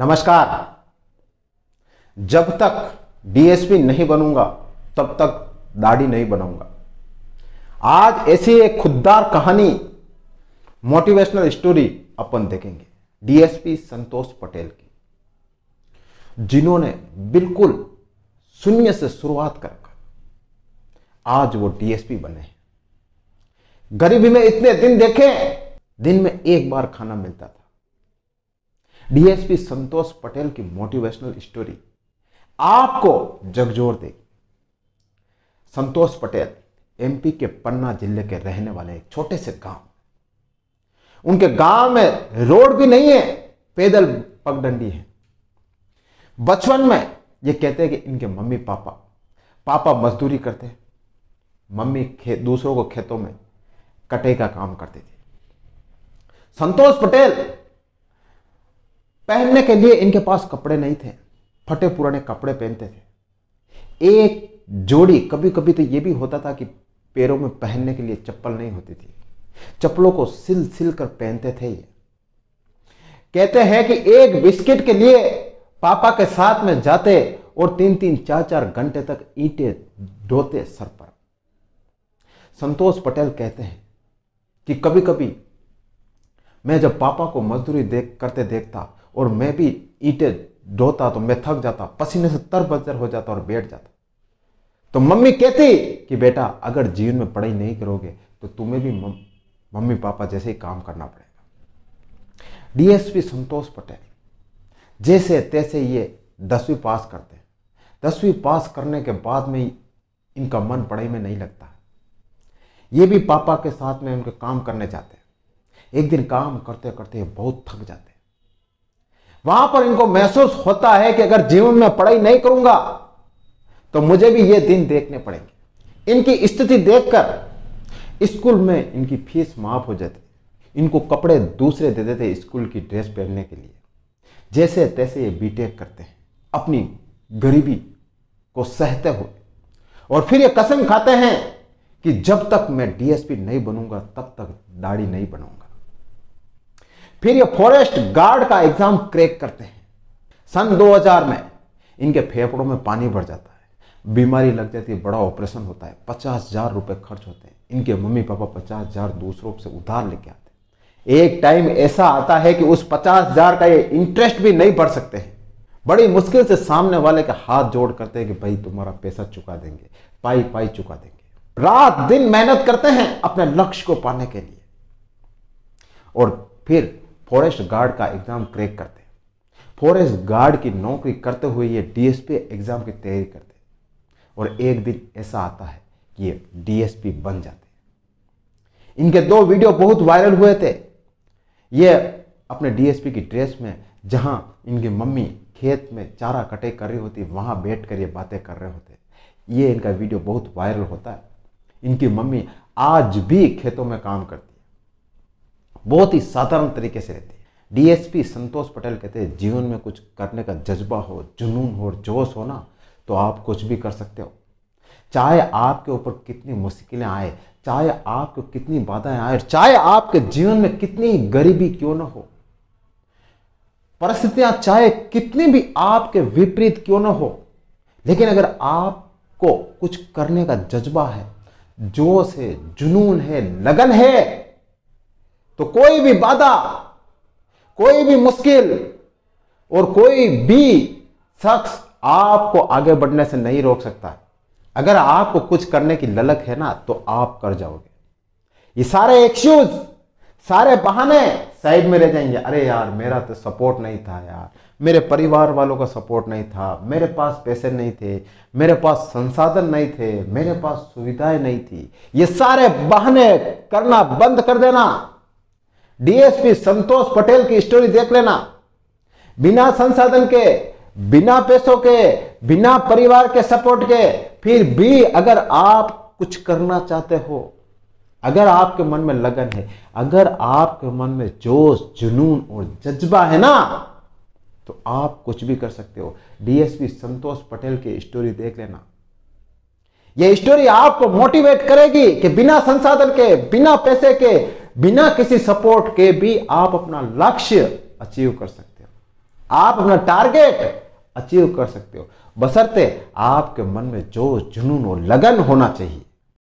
नमस्कार जब तक डीएसपी नहीं बनूंगा तब तक दाढ़ी नहीं बनाऊंगा आज ऐसी एक खुददार कहानी मोटिवेशनल स्टोरी अपन देखेंगे डीएसपी संतोष पटेल की जिन्होंने बिल्कुल शून्य से शुरुआत कर आज वो डीएसपी बने गरीबी में इतने दिन देखे दिन में एक बार खाना मिलता था डीएसपी संतोष पटेल की मोटिवेशनल स्टोरी आपको जगजोर देगी संतोष पटेल एमपी के पन्ना जिले के रहने वाले एक छोटे से गांव उनके गांव में रोड भी नहीं है पैदल पगडंडी है बचपन में ये कहते हैं कि इनके मम्मी पापा पापा मजदूरी करते मम्मी खेत दूसरों को खेतों में कटे का काम करते थे संतोष पटेल पहनने के लिए इनके पास कपड़े नहीं थे फटे पुराने कपड़े पहनते थे एक जोड़ी कभी कभी तो ये भी होता था कि पैरों में पहनने के लिए चप्पल नहीं होती थी चप्पलों को सिल सिल कर पहनते थे ये कहते हैं कि एक बिस्किट के लिए पापा के साथ में जाते और तीन तीन चार चार घंटे तक ईटे ढोते सर पर संतोष पटेल कहते हैं कि कभी कभी मैं जब पापा को मजदूरी देख करते देखता और मैं भी ईटे ढोता तो मैं थक जाता पसीने से तर बजर हो जाता और बैठ जाता तो मम्मी कहती कि बेटा अगर जीवन में पढ़ाई नहीं करोगे तो तुम्हें भी मम्मी पापा जैसे ही काम करना पड़ेगा डीएसपी संतोष पटेल जैसे तैसे ये दसवीं पास करते हैं दसवीं पास करने के बाद में इनका मन पढ़ाई में नहीं लगता ये भी पापा के साथ में उनके काम करने जाते हैं एक दिन काम करते करते बहुत थक जाते हैं वहां पर इनको महसूस होता है कि अगर जीवन में पढ़ाई नहीं करूंगा तो मुझे भी ये दिन देखने पड़ेंगे इनकी स्थिति देखकर स्कूल में इनकी फीस माफ हो जाती इनको कपड़े दूसरे दे देते स्कूल की ड्रेस पहनने के लिए जैसे तैसे ये बीटेक करते हैं अपनी गरीबी को सहते हुए और फिर ये कसम खाते हैं कि जब तक मैं डीएसपी नहीं बनूंगा तब तक दाढ़ी नहीं बनूंगा फिर ये फॉरेस्ट गार्ड का एग्जाम क्रैक करते हैं सन 2000 में इनके फेफड़ों में पानी भर जाता है बीमारी लग जाती है बड़ा ऑपरेशन होता है पचास हजार रुपये खर्च होते हैं इनके मम्मी पापा पचास हजार दूसरों से उधार लेके आते हैं एक टाइम ऐसा आता है कि उस पचास हजार का ये इंटरेस्ट भी नहीं भर सकते हैं बड़ी मुश्किल से सामने वाले के हाथ जोड़ करते हैं कि भाई तुम्हारा पैसा चुका देंगे पाई पाई चुका देंगे रात दिन मेहनत करते हैं अपने लक्ष्य को पाने के लिए और फिर फॉरेस्ट गार्ड का एग्ज़ाम क्रैक करते फॉरेस्ट गार्ड की नौकरी करते हुए ये डीएसपी एग्ज़ाम की तैयारी करते और एक दिन ऐसा आता है कि ये डीएसपी बन जाते इनके दो वीडियो बहुत वायरल हुए थे ये अपने डीएसपी की ड्रेस में जहां इनकी मम्मी खेत में चारा कटे कर रही होती वहां बैठ कर ये बातें कर रहे होते ये इनका वीडियो बहुत वायरल होता है इनकी मम्मी आज भी खेतों में काम करती बहुत ही साधारण तरीके से रहती है डीएसपी संतोष पटेल कहते हैं जीवन में कुछ करने का जज्बा हो जुनून हो और जोश हो ना तो आप कुछ भी कर सकते हो चाहे आपके ऊपर कितनी मुश्किलें आए चाहे आपको कितनी बाधाएं आए चाहे आपके जीवन में कितनी गरीबी क्यों ना हो परिस्थितियां चाहे कितनी भी आपके विपरीत क्यों ना हो लेकिन अगर आपको कुछ करने का जज्बा है जोश है जुनून है लगन है तो कोई भी बाधा कोई भी मुश्किल और कोई भी शख्स आपको आगे बढ़ने से नहीं रोक सकता अगर आपको कुछ करने की ललक है ना तो आप कर जाओगे ये सारे एक्सक्यूज सारे बहाने साइड में रह जाएंगे अरे यार मेरा तो सपोर्ट नहीं था यार मेरे परिवार वालों का सपोर्ट नहीं था मेरे पास पैसे नहीं थे मेरे पास संसाधन नहीं थे मेरे पास सुविधाएं नहीं थी ये सारे बहाने करना बंद कर देना डीएसपी संतोष पटेल की स्टोरी देख लेना बिना संसाधन के बिना पैसों के बिना परिवार के सपोर्ट के फिर भी अगर आप कुछ करना चाहते हो अगर आपके मन में लगन है अगर आपके मन में जोश जुनून और जज्बा है ना तो आप कुछ भी कर सकते हो डीएसपी संतोष पटेल की स्टोरी देख लेना यह स्टोरी आपको मोटिवेट करेगी कि बिना संसाधन के बिना पैसे के बिना किसी सपोर्ट के भी आप अपना लक्ष्य अचीव कर सकते हो आप अपना टारगेट अचीव कर सकते हो बसरते आपके मन में जो जुनून और लगन होना चाहिए